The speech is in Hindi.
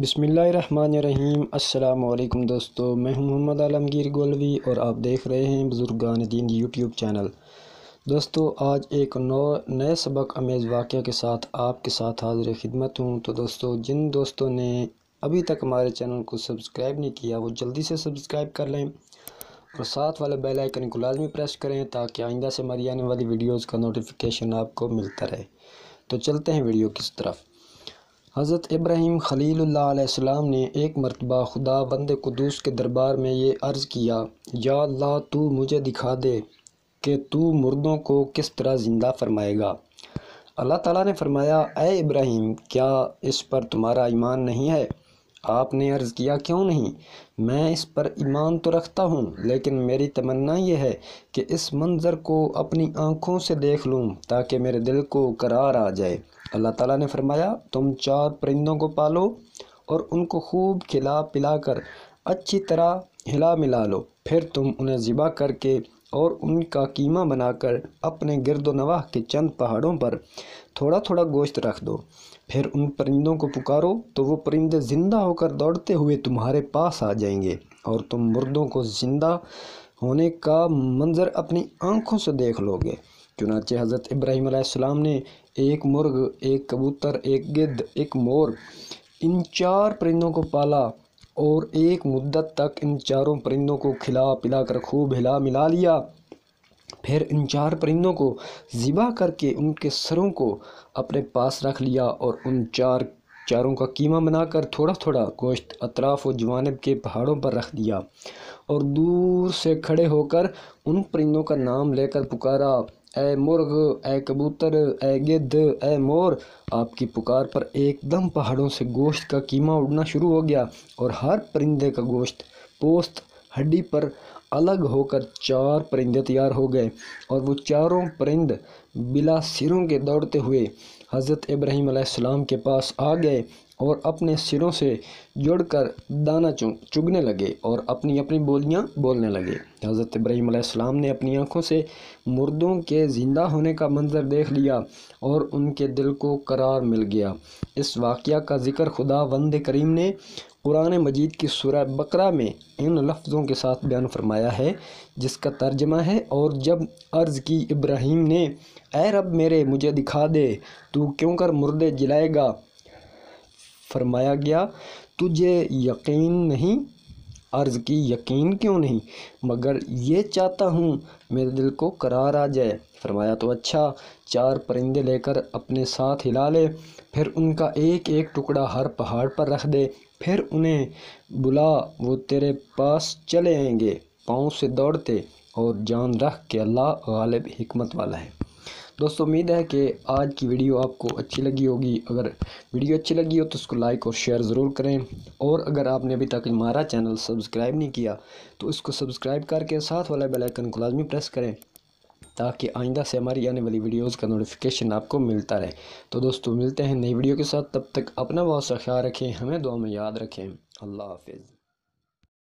बिसमीम् अल्लाम दोस्तों मैं हूं मोहम्मद आलमगीर गोलवी और आप देख रहे हैं बुज़ुर्गान दीन यूट्यूब चैनल दोस्तों आज एक नौ नए सबक अमेज़ वाक़ के साथ आपके साथ हाजिर खिदमत हूं तो दोस्तों जिन दोस्तों ने अभी तक हमारे चैनल को सब्सक्राइब नहीं किया वो जल्दी से सब्सक्राइब कर लें और साथ वाले बेल आइकन को लाजमी प्रेस करें ताकि आइंदा से हमारी आने वाली वीडियोज़ का नोटिफिकेशन आपको मिलता रहे तो चलते हैं वीडियो किस तरफ हज़रत इब्राहिम खलील ने एक मरतबा खुदा बंद कदूस के दरबार में ये अर्ज़ किया या अल्लाह तू मुझे दिखा दे कि तू मुर्दों को किस तरह ज़िंदा फरमाएगा अल्लाह ताला ने फरमाया ए इब्राहिम क्या इस पर तुम्हारा ईमान नहीं है आपने अर्ज़ किया क्यों नहीं मैं इस पर ईमान तो रखता हूँ लेकिन मेरी तमन्ना यह है कि इस मंज़र को अपनी आँखों से देख लूँ ताकि मेरे दिल को करार आ जाए अल्लाह ताला ने फरमाया तुम चार परिंदों को पालो और उनको खूब खिला पिला कर अच्छी तरह हिला मिला लो फिर तुम उन्हें ज़िबा करके और उनका कीमा बनाकर अपने गिरद नवाह के चंद पहाड़ों पर थोड़ा थोड़ा गोश्त रख दो फिर उन परिंदों को पुकारो तो वो परिंदे ज़िंदा होकर दौड़ते हुए तुम्हारे पास आ जाएंगे और तुम मुर्दों को ज़िंदा होने का मंज़र अपनी आँखों से देख लोगे चुनाचे हज़रत आसमाम ने एक मुर्ग एक कबूतर एक गिद्ध एक मोर इन चार परिंदों को पाला और एक मुद्दत तक इन चारों परिंदों को खिला पिला कर खूब हिला मिला लिया फिर इन चार परिंदों को ज़िबा करके उनके सरों को अपने पास रख लिया और उन चार चारों का कीमा बनाकर थोड़ा थोड़ा गोश्त अतराफ व जवानब के पहाड़ों पर रख दिया और दूर से खड़े होकर उन परिंदों का नाम लेकर पुकारा ए मुर्ग ए कबूतर ए गिद्ध ए मोर आपकी पुकार पर एकदम पहाड़ों से गोश्त का कीमा उड़ना शुरू हो गया और हर परिंदे का गोश्त पोस्त हड्डी पर अलग होकर चार परिंदे तैयार हो गए और वो चारों परिंद बिला सिरों के दौड़ते हुए हज़रत इब्राहीम के पास आ गए और अपने सिरों से जुड़कर दाना चुग चुगने लगे और अपनी अपनी बोलियां बोलने लगे हज़रत इब्राहीम ने अपनी आँखों से मुर्दों के ज़िंदा होने का मंजर देख लिया और उनके दिल को करार मिल गया इस वाक़ का जिक्र खुदा वंद करीम ने कुरान मजीद की सुरह बकरा में इन लफ्ज़ों के साथ बयान फरमाया है जिसका तर्जमा है और जब अर्ज़ की इब्राहीम ने ए रब मेरे मुझे दिखा दे तू क्यों कर मुर्दे जलाएगा फरमाया गया तुझे यकीन नहीं अर्ज़ की यकीन क्यों नहीं मगर ये चाहता हूँ मेरे दिल को करार आ जाए फरमाया तो अच्छा चार परिंदे लेकर अपने साथ हिला ले फिर उनका एक एक टुकड़ा हर पहाड़ पर रख दे फिर उन्हें बुला वो तेरे पास चले आएंगे पाँव से दौड़ते और जान रख के अल्लाह गालिब हमत वाला है दोस्तों उम्मीद है कि आज की वीडियो आपको अच्छी लगी होगी अगर वीडियो अच्छी लगी हो तो उसको लाइक और शेयर ज़रूर करें और अगर आपने अभी तक हमारा चैनल सब्सक्राइब नहीं किया तो इसको सब्सक्राइब करके साथ वाला बेलाइकन को लाजमी प्रेस करें ताकि आइंदा से हमारी आने वाली वीडियोस का नोटिफिकेशन आपको मिलता रहे तो दोस्तों मिलते हैं नई वीडियो के साथ तब तक अपना बहुत सा ख्याल रखें हमें दुआ में याद रखें अल्लाह हाफिज़